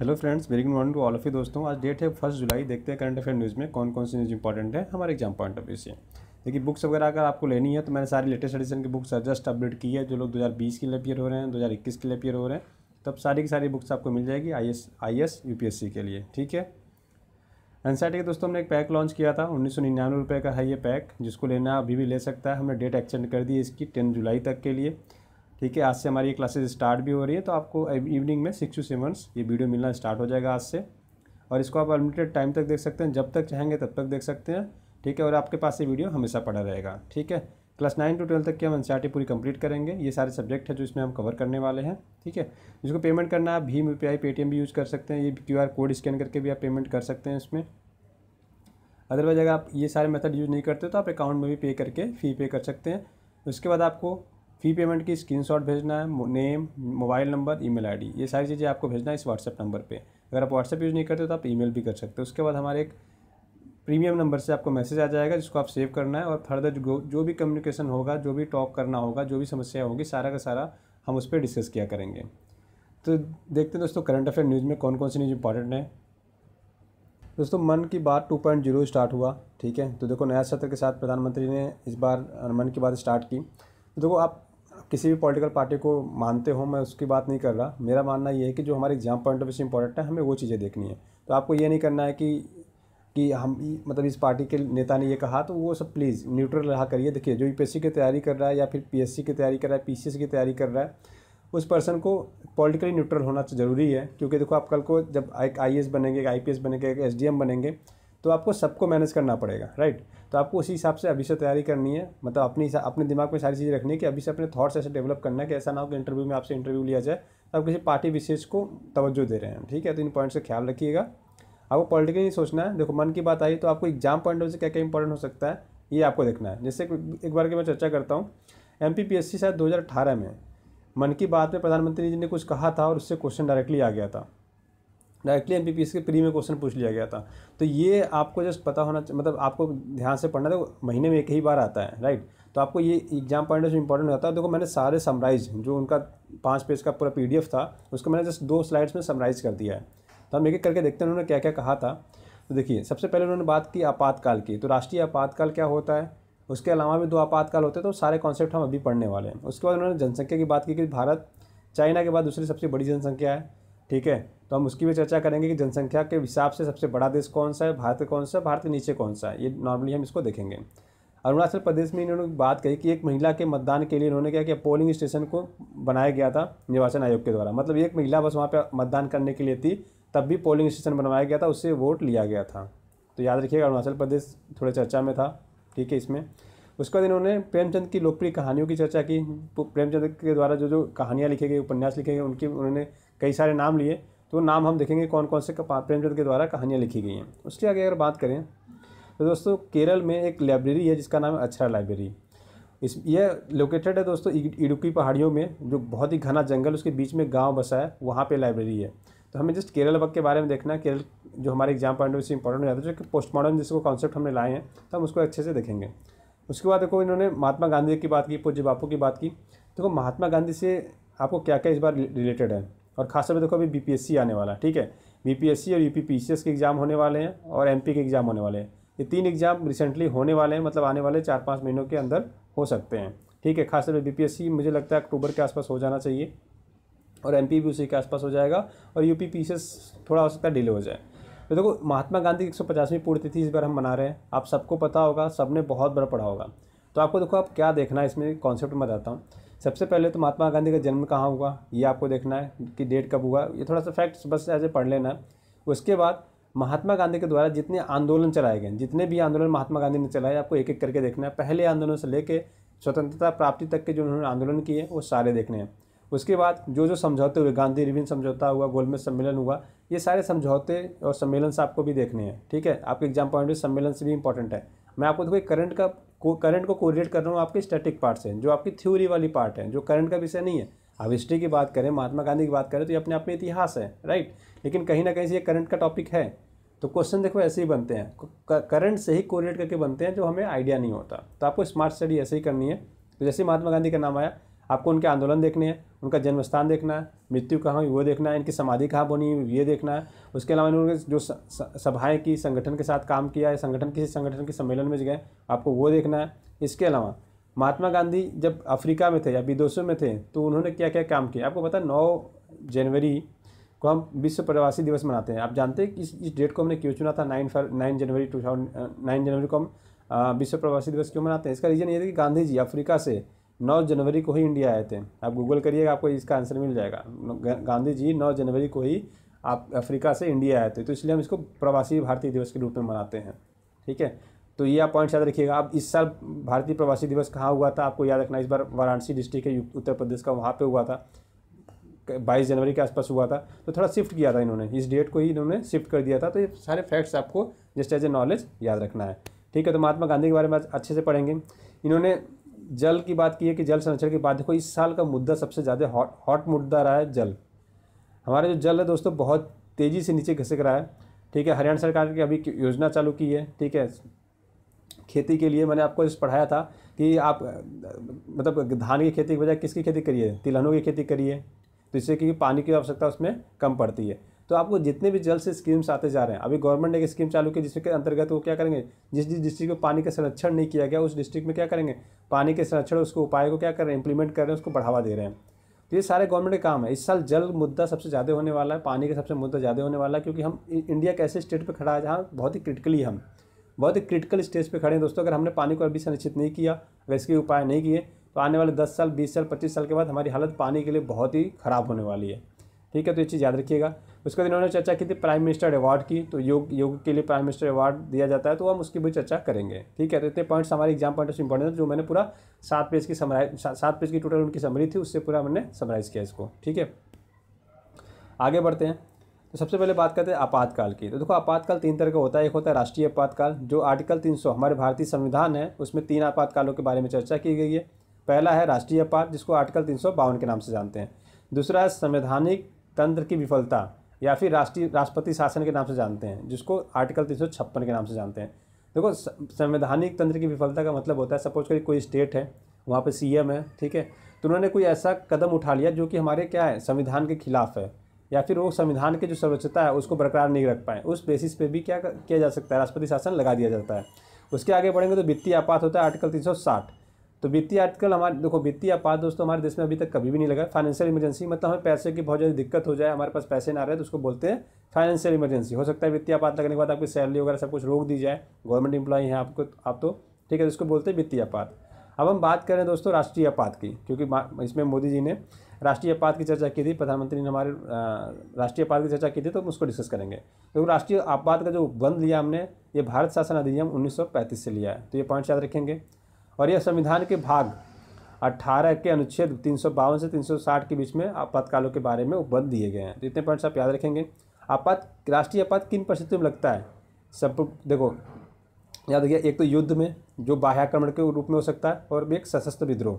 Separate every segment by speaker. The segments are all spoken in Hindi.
Speaker 1: hello friends very good morning to all of you दोस्तों आज डेट है फर्स्ट जुलाई देखते हैं करंट अफेयर न्यूज़ में कौन कौन सी न्यूज़ इंपॉर्टेंट है हमारे एग्जाम पॉइंट ऑफ व्यू से देखिए बुक्स वगैरह अगर आपको लेनी है तो मैंने सारी लेटेस्ट एडिशन की बुक्स जस्ट अपडेट की है जो लोग दो के लिए अपियर हो रहे हैं दो के लिए अपियर हो रहे हैं तब सारी की सारी बुक्स आपको मिल जाएगी I S I S U P S C के लिए ठीक है एनसीआरटी के दोस्तों हमने एक पैक लॉन्च किया था उन्नीस सौ निन्यानवे रुपये का है ये पैक जिसको लेना अभी भी ले सकता है हमने डेट एक्सटेंड कर दी इसकी टेन जुलाई तक के लिए ठीक है आज से हमारी ये क्लासेज स्टार्ट भी हो रही है तो आपको इवनिंग में सिक्स टू सेवन्स ये वीडियो मिलना स्टार्ट हो जाएगा आज से और इसको आप अनलिमिटेड टाइम तक देख सकते हैं जब तक चाहेंगे तब तक देख सकते हैं ठीक है और आपके पास ये वीडियो हमेशा पड़ा रहेगा ठीक है क्लास नाइन टू ट्वेल्व तक की हम एन पूरी कंप्लीट करेंगे ये सारे सब्जेक्ट है जो इसमें हम कवर करने वाले हैं ठीक है जिसको पेमेंट करना आप भीम यू पी भी यूज़ कर सकते हैं ये क्यू कोड स्कैन करके भी आप पेमेंट कर सकते हैं इसमें अदरवाइज अगर आप ये सारे मेथड यूज़ नहीं करते तो आप अकाउंट में भी पे करके फ़ी पे कर सकते हैं उसके बाद आपको फ़ी पेमेंट की स्क्रीनशॉट भेजना है name mobile number email ID ये सारी चीज़ें आपको भेजना है इस व्हाट्सएप नंबर पे अगर आप व्हाट्सएप यूज़ नहीं करते तो आप ईमेल भी कर सकते हो उसके बाद हमारे एक प्रीमियम नंबर से आपको मैसेज आ जाएगा जिसको आप सेव करना है और फर्दर जो, जो भी कम्युनिकेशन होगा जो भी टॉक करना होगा जो भी समस्या होगी सारा का सारा हम उस पर डिस्कस किया करेंगे तो देखते हैं दोस्तों करंट अफेयर न्यूज़ में कौन कौन सी न्यूज़ इंपॉर्टेंट है दोस्तों मन की बात टू पॉइंट जीरो स्टार्ट हुआ ठीक है तो देखो नया सत्र के साथ प्रधानमंत्री ने इस बार मन की बात स्टार्ट की तो देखो आप किसी भी पॉलिटिकल पार्टी को मानते हो मैं उसकी बात नहीं कर रहा मेरा मानना ये है कि जो हमारे एग्जाम पॉइंट ऑफ व्यू से इंपॉर्टेंट है हमें वो चीज़ें देखनी है तो आपको ये नहीं करना है कि कि हम मतलब इस पार्टी के नेता ने ये कहा तो वो सब प्लीज़ न्यूट्रल रहा करिए देखिए जो यू की तैयारी कर रहा है या फिर पी की तैयारी कर रहा है पी की तैयारी कर रहा है उस पर्सन को पॉलिटिकली न्यूट्रल होना जरूरी है क्योंकि देखो आप कल को जब एक आई बनेंगे एक आई बनेंगे एक एस बनेंगे तो आपको सबको मैनेज करना पड़ेगा राइट तो आपको उसी हिसाब से अभी से तैयारी करनी है मतलब अपने अपने दिमाग में सारी चीज़ें रखनी है कि अभी से अपने थॉट्स ऐसे डेवलप करना है कि ऐसा ना हो कि इंटरव्यू में आपसे इंटरव्यू लिया जाए तो आप किसी पार्टी विशेष को तवज्जो दे रहे हैं ठीक है तो इन पॉइंट्स का ख्याल रखिएगा आपको पॉलिटिकली नहीं सोचना है देखो मन की बात आई तो आपको एग्जाम पॉइंट ऑफ से क्या क्या इंपॉर्टेंट हो सकता है ये आपको देखना है जैसे एक बार की मैं चर्चा करता हूँ M P P S C शायद दो हज़ार अठारह में मन की बात में प्रधानमंत्री जी ने कुछ कहा था और उससे क्वेश्चन डायरेक्टली आ गया था डायरेक्टली एम पी के प्री में क्वेश्चन पूछ लिया गया था तो ये आपको जस्ट पता होना मतलब आपको ध्यान से पढ़ना था महीने में एक ही बार आता है राइट तो आपको ये एग्जाम पॉइंट जो इंपॉर्टेंट होता है देखो मैंने सारे समराइज जो उनका पाँच पेज का पूरा पी था उसको मैंने जस्ट दो स्लाइड्स में समराइज कर दिया है तो हम एक एक करके देखते हैं उन्होंने क्या क्या कहा था तो देखिए सबसे पहले उन्होंने बात की आपातकाल की तो राष्ट्रीय आपातकाल क्या होता है उसके अलावा भी दो आपातकाल होते हैं तो सारे कॉन्सेप्ट हम अभी पढ़ने वाले हैं उसके बाद उन्होंने जनसंख्या की बात की कि भारत चाइना के बाद दूसरी सबसे बड़ी जनसंख्या है ठीक है तो हम उसकी भी चर्चा करेंगे कि जनसंख्या के हिसाब से सबसे बड़ा देश कौन सा है भारत कौन सा है भारत के नीचे कौन सा है ये नॉर्मली हम इसको देखेंगे अरुणाचल प्रदेश में इन्होंने बात कही कि एक महिला के मतदान के लिए इन्होंने क्या कि पोलिंग स्टेशन को बनाया गया था निर्वाचन आयोग के द्वारा मतलब एक महिला बस वहाँ पर मतदान करने के लिए थी तब भी पोलिंग स्टेशन बनवाया गया था उससे वोट लिया गया था तो याद रखिएगा अरुणाचल प्रदेश थोड़े चर्चा में था ठीक है इसमें उसके बाद इन्होंने प्रेमचंद की लोकप्रिय कहानियों की चर्चा की प्रेमचंद के द्वारा जो जो कहानियाँ लिखी गई उपन्यास लिखे गए उनकी उन्होंने कई सारे नाम लिए तो नाम हम देखेंगे कौन कौन से प्रेमचंद के द्वारा कहानियाँ लिखी गई हैं उसके आगे अगर बात करें तो दोस्तों केरल में एक लाइब्रेरी है जिसका नाम है अच्छा लाइब्रेरी इस यह लोकेटेड है दोस्तों इडुकी पहाड़ियों में जो बहुत ही घना जंगल उसके बीच में गांव बसा है वहाँ पे लाइब्रेरी है तो हमें जस्ट केरल वक्त के बारे में देखना है केरल जो हमारे एग्जाम पॉइंट ऑफ से इंपॉर्टेंट हो जाता है जो पोस्टमार्टम जिसको कॉन्सेप्ट हमने लाए हैं तो हम उसको अच्छे से देखेंगे उसके बाद देखो इन्होंने महात्मा गांधी की बात की पूज्य बापू की बात की देखो महात्मा गांधी से आपको क्या क्या इस बार रिलेटेड है और खासतौर पर देखो अभी बीपीएससी आने वाला है ठीक है बीपीएससी और यूपीपीसीएस के एग्ज़ाम होने वाले हैं और एमपी के एग्ज़ाम होने वाले हैं ये तीन एग्ज़ाम रिसेंटली होने वाले हैं मतलब आने वाले चार पाँच महीनों के अंदर हो सकते हैं ठीक है खासतौर पर बीपीएससी मुझे लगता है अक्टूबर के आसपास हो जाना चाहिए और एम भी उसी के आसपास हो जाएगा और यू पी थोड़ा हो सकता है डिले हो जाए तो देखो महात्मा गांधी की एक पूर्णतिथि इस बार हम मना रहे हैं आप सबको पता होगा सबने बहुत बड़ा पढ़ा होगा तो आपको देखो आप क्या देखना है इसमें कॉन्सेप्ट में बताता हूँ सबसे पहले तो महात्मा गांधी का जन्म कहाँ हुआ ये आपको देखना है कि डेट कब हुआ ये थोड़ा सा फैक्ट्स बस ऐसे पढ़ लेना है उसके बाद महात्मा गांधी के द्वारा जितने आंदोलन चलाए गए जितने भी आंदोलन महात्मा गांधी ने चलाए आपको एक एक करके देखना है पहले आंदोलन से लेकर स्वतंत्रता प्राप्ति तक के जो उन्होंने आंदोलन किए वो सारे देखने हैं उसके बाद जो जो समझौते हुए गांधी रिविन समझौता हुआ गोलमेज सम्मेलन हुआ ये सारे समझौते और सम्मेलन से आपको भी देखने हैं ठीक है आपके एग्जाम पॉइंट सम्मेलन से भी इंपॉर्टेंट है मैं आपको देखो करंट का को करंट को कोरिलेट कर रहा हूँ आपके स्टैटिक पार्ट से जो आपकी थ्योरी वाली पार्ट है जो करंट का विषय नहीं है अब हिस्ट्री की बात करें महात्मा गांधी की बात करें तो ये अपने आप में इतिहास है राइट लेकिन कहीं ना कहीं से ये करंट का टॉपिक है तो क्वेश्चन देखो ऐसे ही बनते हैं करंट से ही कोरिलेट करके बनते हैं जो हमें आइडिया नहीं होता तो आपको स्मार्ट स्टडी ऐसे ही करनी है तो जैसे महात्मा गांधी का नाम आया आपको उनके आंदोलन देखने हैं उनका जन्म स्थान देखना है मृत्यु कहाँ हुई वो देखना है इनकी समाधि कहाँ बनी हुई ये देखना है उसके अलावा इन्होंने जो सभाएं की संगठन के साथ काम किया है संगठन किसी संगठन के सम्मेलन में गए आपको वो देखना है इसके अलावा महात्मा गांधी जब अफ्रीका में थे या विदेशों में थे तो उन्होंने क्या क्या काम किया आपको पता नौ जनवरी को हम विश्व प्रवासी दिवस मनाते हैं आप जानते हैं कि इस, इस डेट को हमने क्यों चुना था नाइन फर nine January two thousand nine January को हम विश्व प्रवासी दिवस क्यों मनाते हैं इसका रीज़न ये था कि गांधी जी अफ्रीका से नौ जनवरी को ही इंडिया आए थे आप गूगल करिएगा आपको इसका आंसर मिल जाएगा गांधी जी नौ जनवरी को ही आप अफ्रीका से इंडिया आए थे तो इसलिए हम इसको प्रवासी भारतीय दिवस के रूप में मनाते हैं ठीक है तो ये आप पॉइंट याद रखिएगा अब इस साल भारतीय प्रवासी दिवस कहाँ हुआ था आपको याद रखना इस बार वाराणसी डिस्ट्रिक्ट है उत्तर प्रदेश का वहाँ पर हुआ था बाईस जनवरी के आसपास हुआ था तो थोड़ा शिफ्ट किया था इन्होंने इस डेट को ही इन्होंने शिफ्ट कर दिया था तो ये सारे फैक्ट्स आपको जस्ट एज ए नॉलेज याद रखना है ठीक है तो महात्मा गांधी के बारे में अच्छे से पढ़ेंगे इन्होंने जल की बात की है कि जल संरक्षण की बात देखो इस साल का मुद्दा सबसे ज़्यादा हॉट हॉट मुद्दा रहा है जल हमारा जो जल है दोस्तों बहुत तेज़ी से नीचे घसक रहा है ठीक है हरियाणा सरकार की अभी योजना चालू की है ठीक है खेती के लिए मैंने आपको इस पढ़ाया था कि आप मतलब धान की खेती की बजाय किसकी खेती करिए तिलहनों की खेती करिए तो इससे कि पानी की आवश्यकता उसमें कम पड़ती है तो आपको जितने भी जल से स्कीम्स आते जा रहे हैं अभी गवर्नमेंट ने एक स्कीम चालू की जिसके अंतर्गत वो क्या करेंगे जिस जिस डिस्ट्रिक्ट में पानी का संरक्षण नहीं किया गया उस डिस्ट्रिक्ट में क्या करेंगे पानी के संरक्षण उसके उपाय को क्या कर रहे हैं इंप्लीमेंट कर रहे हैं उसको बढ़ावा दे रहे हैं तो ये सारे गवर्नमेंट का काम है इस साल जल मुद्दा सबसे ज़्यादा होने वाला है पानी का सबसे मुद्दा ज़्यादा होने वाला है क्योंकि हम इंडिया के ऐसे स्टेट पर खड़ा है जहाँ बहुत ही क्रिटिकली हम बहुत ही क्रिटिकल स्टेज पर खड़े हैं दोस्तों अगर हमने पानी को अभी संरक्षित नहीं किया अगर इसके उपाय नहीं किए तो आने वाले दस साल बीस साल पच्चीस साल के बाद हमारी हालत पानी के लिए बहुत ही ख़राब होने वाली है ठीक है तो ये चीज़ याद रखिएगा उसके बाद इन्होंने चर्चा की थी प्राइम मिनिस्टर अवार्ड की तो योग योग के लिए प्राइम मिनिस्टर अवार्ड दिया जाता है तो हम उसकी भी चर्चा करेंगे ठीक है तो इतने पॉइंट्स हमारे एग्जाम पॉइंट ऑफ इंपॉर्टेंट जो मैंने पूरा सात पेज की समराइज सात पेज की टोटल उनकी समरी थी उससे पूरा हमने समराइज़ किया इसको ठीक है आगे बढ़ते हैं तो सबसे पहले बात करते हैं आपातकाल की तो देखो आपातकाल तीन तरह का होता है एक होता है राष्ट्रीय आपातकाल जो आर्टिकल तीन हमारे भारतीय संविधान है उसमें तीन आपातकालों के बारे में चर्चा की गई है पहला है राष्ट्रीय आपात जिसको आर्टिकल तीन के नाम से जानते हैं दूसरा है संवैधानिक तंत्र की विफलता या फिर राष्ट्रीय राष्ट्रपति शासन के नाम से जानते हैं जिसको आर्टिकल तीन के नाम से जानते हैं देखो संवैधानिक तंत्र की विफलता का मतलब होता है सपोज करिए कोई स्टेट है वहाँ पर सी है ठीक है तो उन्होंने कोई ऐसा कदम उठा लिया जो कि हमारे क्या है संविधान के खिलाफ है या फिर वो संविधान के जो सर्वोच्चता है उसको बरकरार नहीं रख पाए उस बेसिस पे भी क्या किया जा सकता है राष्ट्रपति शासन लगा दिया जाता है उसके आगे बढ़ेंगे तो वित्तीय आपात होता है आर्टिकल 360 तो वित्तीय आजकल हमारे देखो वित्तीय आपात दोस्तों हमारे देश में अभी तक कभी भी नहीं लगा फाइनेंशियल इमरजेंसी मतलब हमें पैसे की बहुत ज़्यादा दिक्कत हो जाए हमारे पास पैसे ना रहे तो उसको बोलते हैं फाइनेंशियल इमरजेंसी हो सकता है वित्तीय आपात लगने के बाद आपकी सैलरी वगैरह सब कुछ रोक दी जाए गवर्नमेंट इंप्लॉई हैं आपको आप तो ठीक है तो इसको बोलते हैं वित्तीय आपात अब हम बात करें दोस्तों राष्ट्रीय आपात की क्योंकि इसमें मोदी जी ने राष्ट्रीय आपात की चर्चा की थी प्रधानमंत्री ने हमारे राष्ट्रीय आपात की चर्चा की थी तो हम उसको डिस्कस करेंगे क्योंकि तो राष्ट्रीय आपात का जो बंद लिया हमने ये भारत शासन अधिनियम 1935 से लिया है तो ये पॉइंट याद रखेंगे और यह संविधान के भाग 18 के अनुच्छेद तीन से 360 के बीच में आपातकालों के बारे में उपबंध दिए गए हैं तो इतने पॉइंट्स आप याद रखेंगे आपात राष्ट्रीय आपात किन परिस्थितियों में लगता है सब देखो याद रखिए एक तो युद्ध में जो बाह्याक्रमण के रूप में हो सकता है और एक सशस्त्र विद्रोह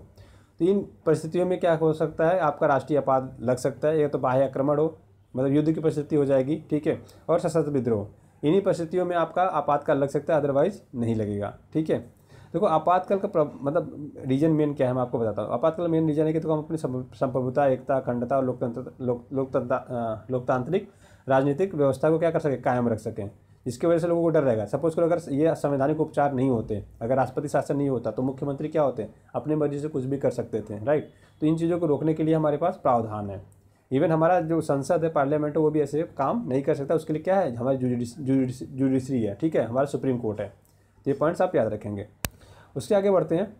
Speaker 1: तो इन परिस्थितियों में क्या हो सकता है आपका राष्ट्रीय आपात लग सकता है या तो बाह्य आक्रमण हो मतलब युद्ध की परिस्थिति हो जाएगी ठीक है और सशस्त्र विद्रोह इन्हीं परिस्थितियों में आपका आपातकाल लग सकता है अदरवाइज नहीं लगेगा ठीक है देखो आपातकाल का मतलब रीजन मेन क्या है मैं आपको बताता हूँ आपातकाल मेन रीजन है कि देखो हम अपनी संप्रभुता एकता अखंडता और लोकतंत्र लोकतंत्र लोकतांत्रिक राजनीतिक व्यवस्था को क्या कर सकें कायम रख सकें इसकी वजह से लोगों को डर रहेगा सपोज करो अगर ये संवैधानिक उपचार नहीं होते अगर राष्ट्रपति शासन नहीं होता तो मुख्यमंत्री क्या होते अपनी मर्जी से कुछ भी कर सकते थे राइट तो इन चीज़ों को रोकने के लिए हमारे पास प्रावधान है इवन हमारा जो संसद है पार्लियामेंट है वो भी ऐसे काम नहीं कर सकता उसके लिए क्या है हमारी जुडिशरी है ठीक है हमारा सुप्रीम कोर्ट है तो ये पॉइंट्स आप याद रखेंगे उसके आगे बढ़ते हैं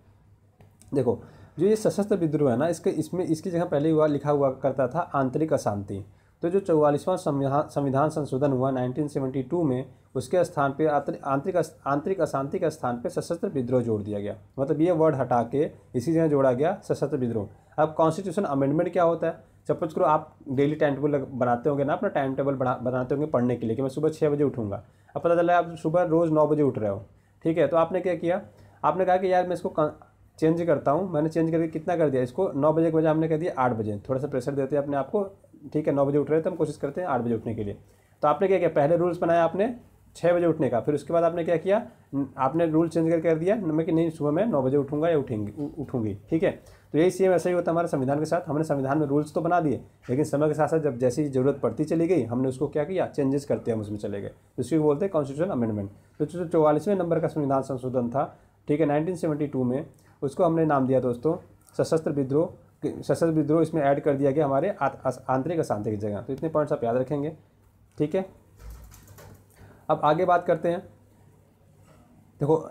Speaker 1: देखो जो ये सशस्त्र विद्रोह है ना इसके इसमें इसकी जगह पहले हुआ लिखा हुआ करता था आंतरिक अशांति तो जो चौवालीसवां संविधान संविधान संशोधन हुआ 1972 में उसके स्थान पे आंतरिक आंतरिक अशांति के स्थान पे सशस्त्र विद्रोह जोड़ दिया गया मतलब ये वर्ड हटा के इसी जगह जोड़ा गया सशस्त्र विद्रोह अब कॉन्स्टिट्यूशन अमेंडमेंट क्या होता है सपोज करो आप डेली टाइम टेबल बनाते होंगे ना अपना टाइम टेबल बनाते होंगे पढ़ने के लिए कि मैं सुबह छः बजे उठूँगा अब पता चला आप सुबह रोज़ नौ बजे उठ रहे हो ठीक है तो आपने क्या किया आपने कहा कि यार मैं इसको चेंज करता हूँ मैंने चेंज करके कितना कर दिया इसको नौ बजे के बजाय हमने कह दिया आठ बजे थोड़ा सा प्रेशर देते हैं अपने आपको ठीक है नौ बजे उठ रहे थे तो हम कोशिश करते हैं आठ बजे उठने के लिए तो आपने क्या किया पहले रूल्स बनाया आपने छः बजे उठने का फिर उसके बाद आपने क्या किया आपने रूल चेंज कर कर दिया मैं कि नहीं सुबह मैं नौ बजे उठूंगा या उठेंगी उठूंगी ठीक है तो यही सेम ऐसा ही होता है हमारे संविधान के साथ हमने संविधान में रूल्स तो बना दिए लेकिन समय के साथ साथ जब जैसी जरूरत पड़ती चली गई हमने उसको क्या किया चेंजेस करते हम उसमें चले गए तो इसको बोलते हैं कॉन्स्टिट्यूशन अमेंडमेंट तो चौवालीसवें नंबर का संविधान संशोधन था ठीक है 1972 में उसको हमने नाम दिया दोस्तों सशस्त्र विद्रोह सशस्त्र विद्रोह इसमें ऐड कर दिया गया हमारे आंतरिक अशांति की जगह तो इतने पॉइंट्स आप याद रखेंगे ठीक है अब आगे बात करते हैं देखो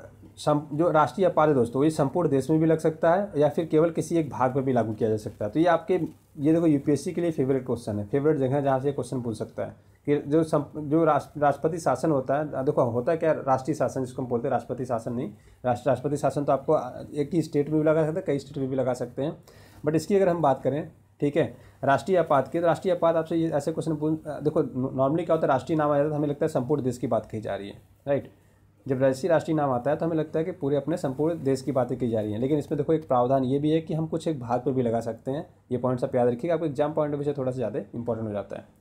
Speaker 1: सम जो राष्ट्रीय अपराध है दोस्तों ये संपूर्ण देश में भी लग सकता है या फिर केवल किसी एक भाग पर भी लागू किया जा सकता है तो ये आपके ये देखो यूपीएससी के लिए फेवरेट क्वेश्चन है फेवरेट जगह है जहाँ से क्वेश्चन पूछ सकता है कि जो सम, जो राष्ट्रपति शासन होता है देखो होता है क्या राष्ट्रीय शासन जिसको हम बोलते हैं राष्ट्रपति शासन नहीं राष्ट्र राष्ट्रपति शासन तो आपको एक ही स्टेट में भी लगा सकते हैं कई स्टेट में भी लगा सकते हैं बट इसकी अगर हम बात करें ठीक है राष्ट्रीय आपात की तो राष्ट्रीय आपात आपसे ये ऐसे क्वेश्चन पूछ देखो नॉर्मली क्या होता है राष्ट्रीय नाम आ जाता है हमें लगता है संपूर्ण देश की बात कही जा रही है राइट जब राष्ट्रीय राष्ट्रीय नाम आता है तो हमें लगता है कि पूरे अपने संपूर्ण देश की बातें की जा रही हैं लेकिन इसमें देखो एक प्रावधान ये भी है कि हम कुछ एक भाग पर भी लगा सकते हैं ये पॉइंट्स आप याद रखिएगा आपको एग्जाम पॉइंट ऑफ व्यू से थोड़ा सा ज़्यादा इंपॉर्टेंट हो जाता है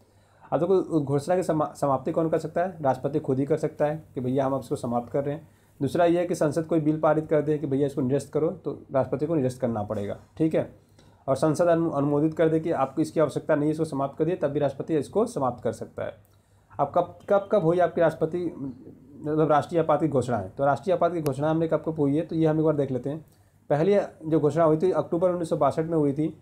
Speaker 1: अब देखो तो घोषणा की समा, समाप्ति कौन कर सकता है राष्ट्रपति खुद ही कर सकता है कि भैया हम इसको समाप्त कर रहे हैं दूसरा ये है कि संसद कोई बिल पारित कर दे कि भैया इसको निरस्त करो तो राष्ट्रपति को निरस्त करना पड़ेगा ठीक है और संसद अनुमोदित कर दे कि आपको इसकी आवश्यकता नहीं है इसको समाप्त कर दिए तब भी राष्ट्रपति इसको समाप्त कर सकता है अब कब कब कब हुई आपकी राष्ट्रपति मतलब राष्ट्रीय आपात की घोषणा है तो राष्ट्रीय आपात की घोषणा हमने कब कब हुई है तो ये हम एक बार देख लेते हैं पहली जो घोषणा हुई थी अक्टूबर उन्नीस में हुई थी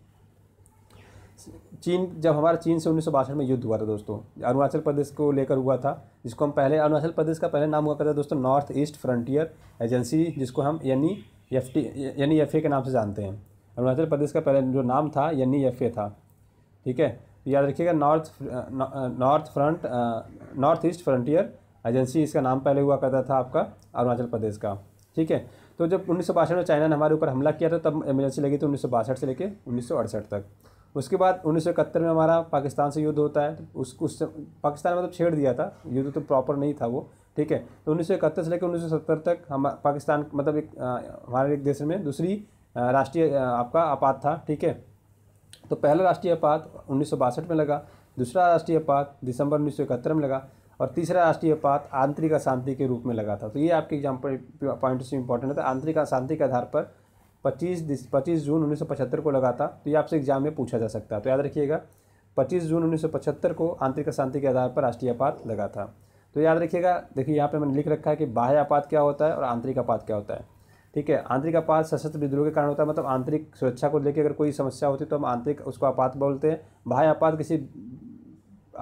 Speaker 1: चीन जब हमारा चीन से उन्नीस में युद्ध हुआ था दोस्तों अरुणाचल प्रदेश को लेकर हुआ था जिसको हम पहले अरुणाचल प्रदेश का पहले नाम हुआ करता था दोस्तों नॉर्थ ईस्ट फ्रंटियर एजेंसी जिसको हम यानी एफ टी यानी एफ ए के नाम से जानते हैं अरुणाचल प्रदेश का पहले जो नाम था यानी एफ ए था ठीक है तो याद रखिएगा north north front north east frontier agency इसका नाम पहले हुआ करता था आपका अरुणाचल प्रदेश का ठीक है तो जब उन्नीस में चाइना ने हमारे ऊपर हमला किया था तब इमरजेंसी लगी थी उन्नीस से लेकर उन्नीस तक उसके बाद उन्नीस में हमारा पाकिस्तान से युद्ध होता है तो उसको उससे पाकिस्तान ने मतलब छेड़ दिया था युद्ध तो प्रॉपर नहीं था वो ठीक है तो उन्नीस से लेकर उन्नीस तक हम पाकिस्तान मतलब एक हमारे एक देश में दूसरी राष्ट्रीय आपका आपात था ठीक है तो पहला राष्ट्रीय आपात उन्नीस में लगा दूसरा राष्ट्रीय आपात दिसंबर उन्नीस में लगा और तीसरा राष्ट्रीय आपात आंतरिक अशांति के रूप में लगा था तो ये आपके एग्जाम्पल पॉइंट से इंपॉर्टेंट है तो आंतरिक अशांति के आधार पर पच्चीस पच्चीस जून उन्नीस को लगा था तो ये आपसे एग्जाम में पूछा जा सकता है तो याद रखिएगा पच्चीस जून उन्नीस को आंतरिक अशांति के आधार पर राष्ट्रीय आपात लगा था तो याद रखिएगा देखिए यहाँ पे मैंने लिख रखा है कि बाह्य आपात क्या होता है और आंतरिक आपात क्या होता है ठीक है आंतरिक आपात सशस्त्र विद्रोह के कारण होता है मतलब आंतरिक सुरक्षा को लेकर अगर कोई समस्या होती है तो हम आंतरिक उसको आपात बोलते हैं बाह्य आपात किसी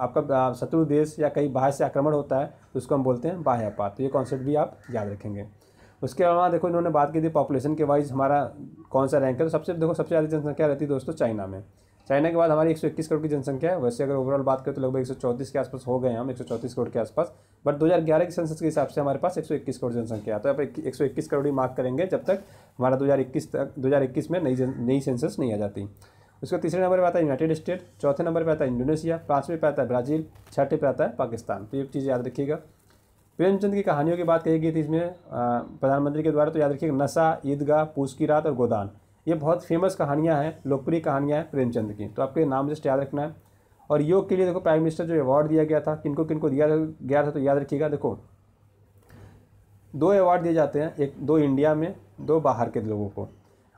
Speaker 1: आपका शत्रु देश या कहीं बाहर से आक्रमण होता है तो उसको हम बोलते हैं बाह्य आपात तो ये कॉन्सेप्ट भी आप याद रखेंगे उसके अलावा देखो इन्होंने बात की थी पॉपुलेशन के वाइज हमारा कौन सा रैंक है तो सबसे देखो सबसे ज़्यादा जनसंख्या रहती है दोस्तों चाइना में चाइना के बाद हमारी एक करोड़ की जनसंख्या है वैसे अगर ओवरऑल बात करें तो लगभग एक के आसपास हो गए हम एक करोड़ के आसपास बट दो के सेंसस के हिसाब से हमारे पास एक करोड़ जनसंख्या है तो आप एक करोड़ ही मार्क करेंगे जब तक हमारा दो तक दो में नई नई सेंसस नहीं आ जाती उसका तीसरे नंबर पर आता है यूनाइटेड स्टेट चौथे नंबर पर आता है इंडोनेशिया पाँचवें पर आता है ब्राज़ील छठे पर आता है पाकिस्तान तो ये चीज़ याद रखिएगा प्रेमचंद की कहानियों की बात कही गई थी इसमें प्रधानमंत्री के द्वारा तो याद रखिएगा नशा ईदगाह पूछ की रात और गोदान ये बहुत फेमस कहानियाँ हैं लोकप्रिय कहानियाँ हैं प्रेमचंद की तो आपके नाम लिस्ट याद रखना है और योग के लिए देखो प्राइम मिनिस्टर जो अवार्ड दिया गया था किनको किनको दिया गया था तो याद रखिएगा देखो दो अवार्ड दिए जाते हैं एक दो इंडिया में दो बाहर के लोगों को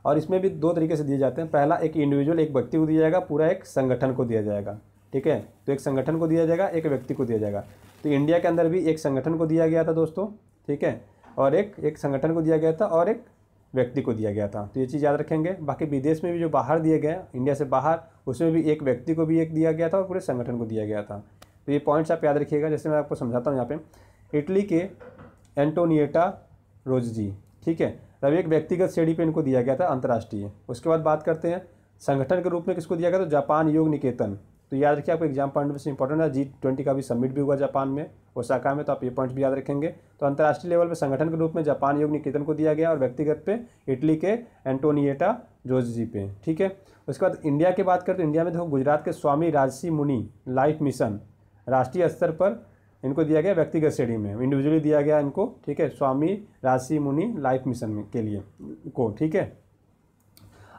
Speaker 1: और इसमें भी दो तरीके से दिए जाते हैं पहला एक इंडिविजुअल एक व्यक्ति को दिया जाएगा पूरा एक संगठन को दिया जाएगा ठीक है तो एक संगठन को दिया जाएगा एक व्यक्ति को दिया जाएगा तो इंडिया के अंदर भी एक संगठन को दिया गया था दोस्तों ठीक है और एक एक संगठन को दिया गया था और एक व्यक्ति को दिया गया था तो ये चीज़ याद रखेंगे बाकी विदेश में भी जो बाहर दिए गए इंडिया से बाहर उसमें भी एक व्यक्ति को भी एक दिया गया था और पूरे संगठन को दिया गया था तो ये पॉइंट्स आप याद रखिएगा जैसे मैं आपको समझाता हूँ यहाँ पे इटली के एंटोनिएटा रोजजी ठीक है तब एक व्यक्तिगत श्रेणी पर इनको दिया गया था अंतर्राष्ट्रीय उसके बाद बात करते हैं संगठन के रूप में किसको दिया गया तो जापान योग निकेतन तो याद रखिए आपको एग्जाम पॉइंट में से इंपॉर्टेंट है जी ट्वेंटी का भी सबमिट भी हुआ जापान में ओसाका में तो आप ये पॉइंट भी याद रखेंगे तो अंतर्राष्ट्रीय लेवल पर संगठन के रूप में जापान योग निकेतन को दिया गया और व्यक्तिगत पे इटली के एंटोनिएटा जोजी पे ठीक है उसके बाद इंडिया की बात करें तो इंडिया में देखो गुजरात के स्वामी राजसी मुनि लाइफ मिशन राष्ट्रीय स्तर पर इनको दिया गया व्यक्तिगत श्रेणी में इंडिविजुअली दिया गया इनको ठीक है स्वामी राशि मुनि लाइफ मिशन के लिए को ठीक है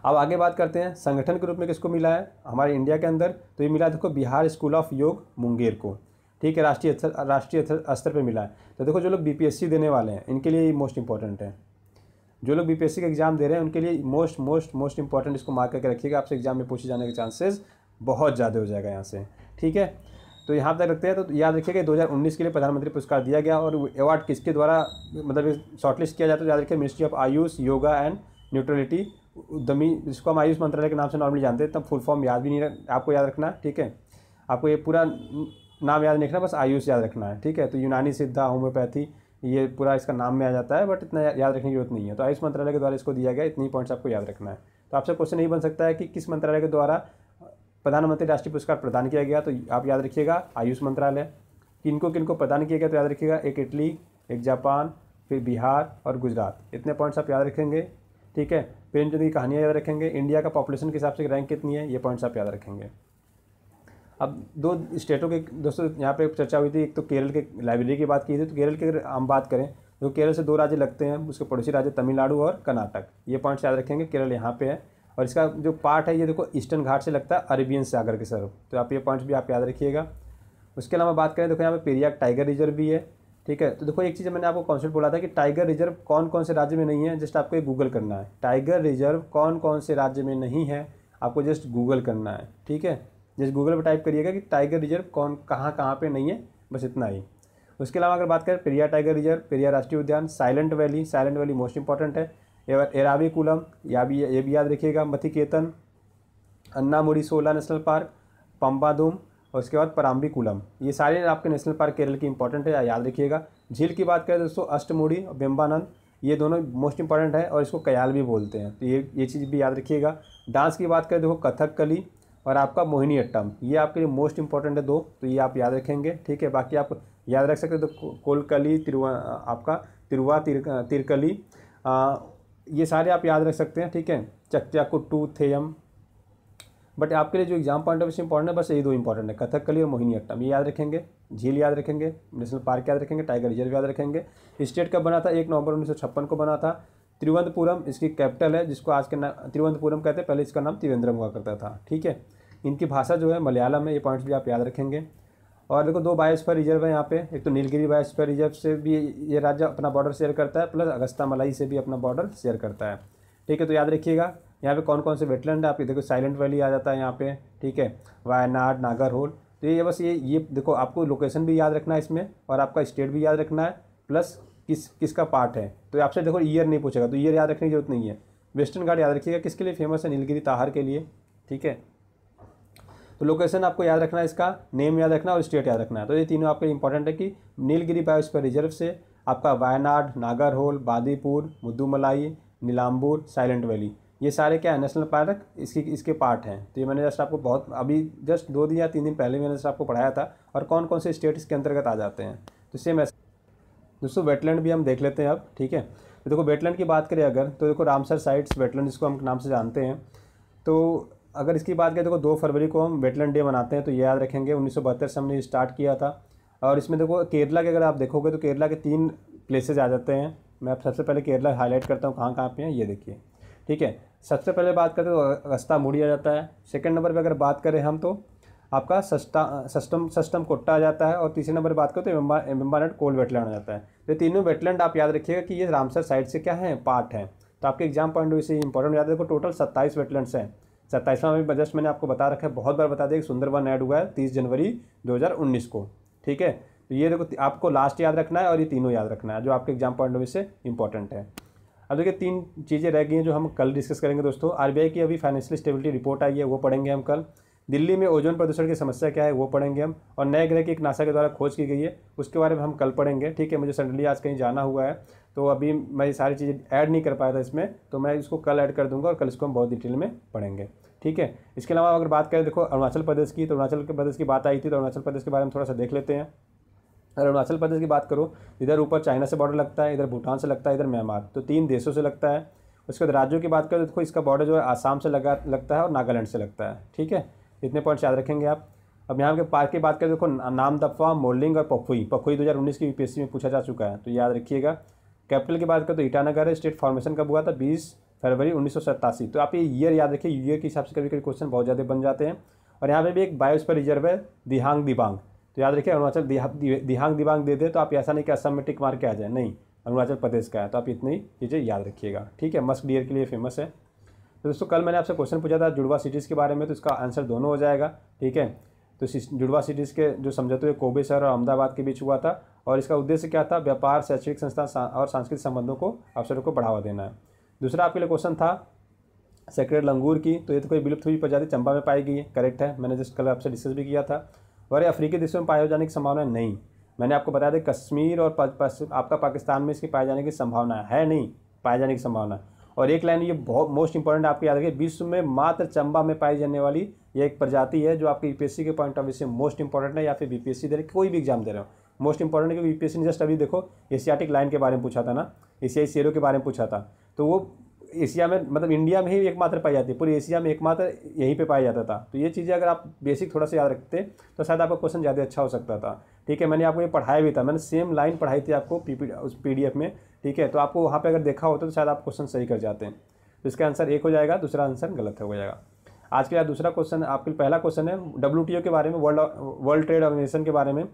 Speaker 1: अब आगे बात करते हैं संगठन के रूप में किसको मिला है हमारे इंडिया के अंदर तो ये मिला देखो बिहार स्कूल ऑफ योग मुंगेर को ठीक है राष्ट्रीय राष्ट्रीय स्तर पर मिला है तो देखो जो लोग बीपीएससी देने वाले हैं इनके लिए मोस्ट इंपॉर्टेंट है जो लोग बीपीएससी का एग्ज़ाम दे रहे हैं उनके लिए मोस्ट मोस्ट मोस्ट इंपॉर्टेंट इसको मार्क करके रखिएगा आपसे एग्जाम में पूछे जाने के चांसेस बहुत ज़्यादा हो जाएगा यहाँ से ठीक है तो यहाँ तक रखते हैं तो याद रखिएगा 2019 के लिए प्रधानमंत्री पुरस्कार दिया गया और अवार्ड किसके द्वारा मतलब शॉर्टलिस्ट किया जाता है तो याद रखिए ministry of AYUSH yoga and neutrality उद्यमी जिसको हम आयुष मंत्रालय के नाम से नॉर्मली जानते हैं तब फुल फॉर्म याद भी नहीं रख, आपको याद रखना ठीक है आपको ये पूरा नाम याद नहीं रखना बस आयुष याद रखना है ठीक है तो यूनानी सिद्धा होम्योपैथी ये पूरा इसका नाम में आ जाता है बट इतना याद रखने की जरूरत नहीं है तो आयुष मंत्रालय के द्वारा इसको दिया गया इतनी पॉइंट्स आपको याद रखना है तो आपसे क्वेश्चन नहीं बन सकता है कि किस मंत्रालय के द्वारा प्रधानमंत्री राष्ट्रीय पुरस्कार प्रदान किया गया तो आप याद रखिएगा आयुष मंत्रालय किनको किनको प्रदान किया गया तो याद रखिएगा एक इटली एक जापान फिर बिहार और गुजरात इतने पॉइंट्स आप याद रखेंगे ठीक है प्रेमचंद की कहानियाँ याद रखेंगे इंडिया का पॉपुलेशन के हिसाब से रैंक कितनी है ये पॉइंट्स आप याद रखेंगे अब दो स्टेटों के दोस्तों यहाँ पे चर्चा हुई थी एक तो केरल के लाइब्रेरी की बात की थी तो केरल की अगर हम बात करें तो केरल से दो राज्य लगते हैं उसके पड़ोसी राज्य तमिलनाडु और कर्नाटक ये पॉइंट्स याद रखेंगे केरल यहाँ पे है और इसका जो पार्ट है ये देखो ईस्टर्न घाट से लगता है अरेबियन सागर के सर तो आप ये पॉइंट्स भी आप याद रखिएगा उसके अलावा बात करें देखो यहाँ पे पेरियाक टाइगर रिजर्व भी है ठीक है तो देखो एक चीज़ मैंने आपको कॉन्सेप्ट बोला था कि टाइगर रिजर्व कौन कौन से राज्य में नहीं है जस्ट आपको ये गूगल करना है टाइगर रिजर्व कौन कौन से राज्य में नहीं है आपको जस्ट गूगल करना है ठीक है जस्ट गूगल पर टाइप करिएगा कि टाइगर रिजर्व कौन कहाँ कहाँ पर नहीं है बस इतना ही उसके अलावा अगर बात करें पेरिया टाइगर रिजर्व पेरिया राष्ट्रीय उद्यान silent valley silent valley most important है एरावीकुलम या भी ये भी याद रखिएगा मथिकेतन अन्नामुरी सोला नेशनल पार्क पम्बादुम और उसके बाद पराम्बिकुलम ये सारे आपके नेशनल पार्क केरल की इंपॉर्टेंट है याद रखिएगा झील की बात करें दोस्तों अष्टमुड़ी और बेम्बानंद ये दोनों मोस्ट इंपॉर्टेंट है और इसको कयाल भी बोलते हैं तो ये ये चीज़ भी याद रखिएगा डांस की बात करें देखो कथकली और आपका मोहिनी अट्टम ये आपके लिए मोस्ट इंपॉर्टेंट है दो तो ये आप याद रखेंगे ठीक है बाकी आप याद रख सकते हो तो कोलकली तिरुआ आपका तिरुआ तिर तिरकली ये सारे आप याद रख सकते हैं ठीक है चकचा कुट्टू थेयम बट आपके लिए जो exam point of view important है बस यही दो इंपॉर्टेंट है कथकली और मोहिनी अट्टम ये याद रखेंगे झील याद रखेंगे नेशनल पार्क याद रखेंगे टाइगर रिजर्व याद रखेंगे स्टेट कब बना था एक नवंबर उन्नीस को बना था तिरुवनंतपुरम इसकी कैपिटल है जिसको आज के नाम त्रिवंतपुरम कहते हैं पहले इसका नाम त्रिवेंद्रम हुआ करता था ठीक है इनकी भाषा जो है मलयालम है ये पॉइंट्स भी आप याद रखेंगे और देखो दो बायोस्फीयर रिजर्व है यहाँ पे एक तो नीलगिरी बायोस्फीयर रिजर्व से भी ये राज्य अपना बॉर्डर शेयर करता है प्लस अगस्ता मलाई से भी अपना बॉर्डर शेयर करता है ठीक है तो याद रखिएगा यहाँ पे कौन कौन से वेटलैंड है आप ये देखो साइलेंट वैली आ जाता है यहाँ पे ठीक है वायनाड नागर होल तो ये बस ये ये देखो आपको लोकेशन भी याद रखना है इसमें और आपका स्टेट भी याद रखना है प्लस किस किसका पार्ट है तो आपसे देखो ईयर नहीं पूछेगा तो ईयर याद रखने की जरूरत नहीं है वेस्टर्न घाट याद रखिएगा किसके लिए फेमस है नीलगिरी ताहर के लिए ठीक है तो लोकेशन आपको याद रखना है इसका नेम याद रखना और स्टेट याद रखना है तो ये तीनों आपके इंपॉर्टेंट है कि नीलगिरी बायोस्फीयर रिजर्व से आपका Wayanad Nagarhole Bandipur Mudumalai Nilambur silent valley ये सारे क्या है नेशनल पार्क इसकी इसके पार्ट हैं तो ये मैंने जस्ट आपको बहुत अभी जस्ट दो दिन या तीन दिन पहले मैंने जस्ट आपको पढ़ाया था और कौन कौन से स्टेट इसके अंतर्गत आ जाते हैं तो सेम ऐसे दोस्तों वेटलैंड भी हम देख लेते हैं अब ठीक है तो देखो वेटलैंड की बात करें अगर तो देखो रामसर साइट्स वेटलैंड जिसको हम नाम से जानते हैं तो अगर इसकी बात करें देखो दो फरवरी को हम वेटलैंड डे मनाते हैं तो ये याद रखेंगे उन्नीस से हमने स्टार्ट किया था और इसमें देखो केरला के अगर आप देखोगे तो केरला के तीन प्लेसेज आ जाते हैं मैं आप सबसे पहले केरला हाईलाइट करता हूँ कहाँ कहाँ पे हैं ये देखिए ठीक है सबसे पहले बात करें तो रास्ता मुड़ी आ जाता है सेकेंड नंबर पर अगर बात करें हम तो आपका सस्ता सस्टम सस्टम कोट्टा आ जाता है और तीसरे नंबर बात करें तो एम्बानेट कोल वेटलैंड आ जाता है तो तीनों वेटलैंड आप याद रखिएगा कि ये रामसर साइड से क्या है पार्ट है तो आपके एग्जाम पॉइंट ऑफ से इंपॉर्टेंट हो जाता है देखो टोटल सत्ताईस वेटलैंड्स हैं सत्ताईसवां में जस्ट मैंने आपको बता रखा है बहुत बार बता दें कि सुंदरवन ऐड हुआ है तीस जनवरी दो को ठीक है तो ये देखो आपको लास्ट याद रखना है और ये तीनों याद रखना है जो आपके एग्जाम पॉइंट ऑफ व्यू से इंपॉर्टेंट है अब देखिए तीन चीज़ें रह गई हैं जो हम कल डिस्कस करेंगे दोस्तों आरबीआई की अभी फाइनेंशियल स्टेबिलिटी रिपोर्ट आई है वो पढ़ेंगे हम कल दिल्ली में ओजोन प्रदूषण की समस्या क्या है वो पढ़ेंगे हम और नए ग्रह की एक नासा के द्वारा खोज की गई है उसके बारे में हम कल पढ़ेंगे ठीक है मुझे सडनली आज कहीं जाना हुआ है तो अभी मैं ये सारी चीज़ें ऐड नहीं कर पाया था इसमें तो मैं इसको कल ऐड कर दूंगा और कल इसको हम बहुत डिटेल में पढ़ेंगे ठीक है इसके अलावा अगर बात करें देखो अरुणाचल प्रदेश की तो अरुणाचल प्रदेश की बात आई थी तो अरुणाचल प्रदेश के बारे में थोड़ा सा देख लेते हैं अरुणाचल प्रदेश की बात करो इधर ऊपर चाइना से बॉर्डर लगता है इधर भूटान से लगता है इधर म्यांमार तो तीन देशों से लगता है उसके बाद राज्यों की बात करें तो देखो इसका बॉर्डर जो है आसाम से लगा लगता है और नागालैंड से लगता है ठीक है इतने पॉइंट्स याद रखेंगे आप अब यहाँ के पार्क की बात करें देखो नाम दफा मोलिंग और पखुई पखुई दो की यूपीएससी में पूछा जा चुका है तो याद रखिएगा कैपिटल की बात करें तो ईटानगर स्टेट फॉर्मेशन कब हुआ था बीस फरवरी उन्नीस तो आप ये ईयर याद रखिए ईयर के हिसाब से कभी कभी क्वेश्चन बहुत ज़्यादा बन जाते हैं और यहाँ पे भी एक बायोस्पर रिजर्व है दिहांग दिबांग तो याद रखिए अरुणाचल दिहांग दिवांग दे दे तो आप ऐसा नहीं कि असम में टिक मार के आ जाए नहीं अरुणाचल प्रदेश का है तो आप इतनी चीज़ें याद रखिएगा ठीक है मस्क डियर के लिए फेमस है तो दोस्तों कल मैंने आपसे क्वेश्चन पूछा था जुड़वा सिटीज़ के बारे में तो इसका आंसर दोनों हो जाएगा ठीक है तो जुड़वा सिटीज़ के जो समझौते कोबे शहर और अहमदाबाद के बीच हुआ था और इसका उद्देश्य क्या था व्यापार शैक्षणिक संस्था और सांस्कृतिक संबंधों को अवसरों को बढ़ावा देना है दूसरा आपके लिए क्वेश्चन था सेक्रेट लंगूर की तो ये तो कोई विलुप्त हुई प्रजाति चंबा में पाई गई है करेक्ट है मैंने जिस कल आपसे डिस्कस भी किया था वर अफ्रीकी देशों में पाए जाने की संभावना नहीं मैंने आपको बताया था कश्मीर और आपका पाकिस्तान में इसके पाए जाने की संभावना है नहीं पाए जाने की संभावना और एक लाइन ये बहुत मोस्ट इंपॉर्टेंट आपको याद रखिए विश्व में मात्र चंबा में पाई जाने वाली ये एक प्रजाति है जो आपके यूपीएससी के पॉइंट ऑफ व्यू से मोस्ट इंपॉर्टेंट है या फिर बीपीएससी दे रहे कोई भी एग्जाम दे रहे हो मोस्ट इंपॉर्टेंट है क्योंकि यूपीएससी ने जस्ट अभी देखो एशियाटिक लाइन के बारे में पूछा था ना एशियाई शेरों के बारे में पूछा था तो वो एशिया में मतलब इंडिया में ही एकमात्र पाई जाती है पूरी एशिया में एकमात्र यहीं पे पाया जाता था तो ये चीज़ें अगर आप बेसिक थोड़ा सा याद रखते तो शायद आपका क्वेश्चन ज़्यादा अच्छा हो सकता था ठीक है मैंने आपको ये पढ़ाया भी था मैंने सेम लाइन पढ़ाई थी आपको पी उस पी में ठीक है तो आपको वहाँ पर अगर देखा होता तो शायद आप क्वेश्चन सही कर जाते हैं तो इसका आंसर एक हो जाएगा दूसरा आंसर गलत हो जाएगा आज के बाद दूसरा क्वेश्चन आपके पहला क्वेश्चन है डब्ल्यू के बारे में वर्ल्ड वर्ल्ड ट्रेड ऑर्गेनाइजेशन के बारे में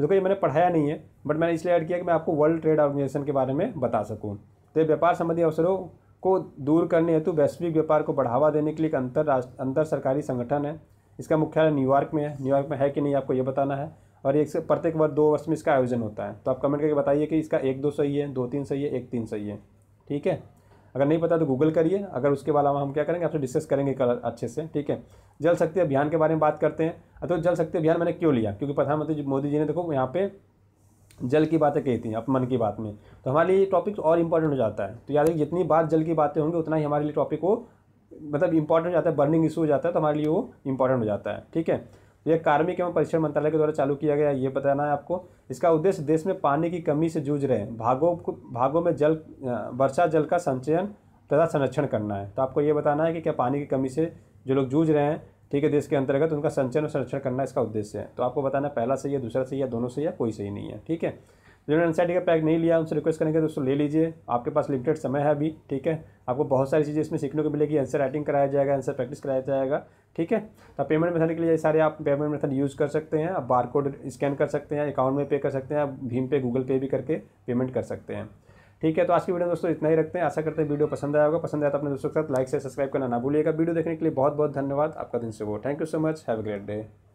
Speaker 1: देखो ये मैंने पढ़ाया नहीं है बट मैंने इसलिए ऐड किया कि मैं आपको वर्ल्ड ट्रेड ऑर्गेनाइजेशन के बारे में बता सकूँ तो ये व्यापार संबंधी अवसरों को दूर करने हेतु वैश्विक व्यापार को बढ़ावा देने के लिए एक अंतर अंतर सरकारी संगठन है इसका मुख्यालय न्यूयॉर्क में है न्यूयॉर्क में है कि नहीं आपको ये बताना है और एक से प्रत्येक वर्ष दो वर्ष में इसका आयोजन होता है तो आप कमेंट करके बताइए कि इसका एक दो सही है दो तीन सही है एक तीन सही है ठीक है अगर नहीं पता तो गूगल करिए अगर उसके अलावा हम क्या करेंगे आपसे डिस्कस करेंगे कल अच्छे से ठीक है जल शक्ति अभियान के बारे में बात करते हैं अतः जल शक्ति अभियान मैंने क्यों लिया क्योंकि प्रधानमंत्री मोदी जी ने देखो यहाँ पे जल की बातें कही थी अपमन की बात में तो हमारे लिए टॉपिक और इम्पॉर्टेंट हो जाता है तो याद रखिए जितनी बात जल की बातें होंगी उतना ही हमारे लिए टॉपिक वो मतलब इंपॉर्टेंट हो जाता है बर्निंग इशू हो जाता है तो हमारे लिए वो इंपॉर्टेंट हो जाता है ठीक है तो यह कार्मिक एवं परिसर मंत्रालय के द्वारा चालू किया गया ये बताना है आपको इसका उद्देश्य देश में पानी की कमी से जूझ रहे हैं भागों को भागों में जल वर्षा जल का संचयन तथा संरक्षण करना है तो आपको ये बताना है कि क्या पानी की कमी से जो लोग जूझ रहे हैं ठीक है देश के अंतर्गत उनका संचयन और संरक्षण करना इसका उद्देश्य है तो आपको बताना पहला सही है दूसरा सही है दोनों सही है कोई सही नहीं है ठीक है जिन्होंने एनसीआरटी का पैक नहीं लिया उनसे रिक्वेस्ट करेंगे दोस्तों ले लीजिए आपके पास लिमिटेड समय है अभी ठीक है आपको बहुत सारी चीज़ें इसमें सीखने को मिलेगी आंसर राइटिंग कराया जाएगा आंसर प्रैक्टिस कराया जाएगा ठीक है तो पेमेंट मेथड के लिए सारे आप पेमेंट मेथड यूज़ कर सकते हैं आप बार कोड स्कैन कर सकते हैं अकाउंट में पे कर सकते हैं आप भीम पे गूगल पे भी करके पेमेंट कर सकते हैं ठीक है तो आज की वीडियो दोस्तों इतना ही रखते हैं आशा करते हैं वीडियो पसंद आया होगा पसंद आया तो अपने दोस्तों के साथ लाइक से सब्सक्राइब करना ना भूलिएगा वीडियो देखने के लिए बहुत बहुत धन्यवाद आपका दिन से वो thank you so much have a great day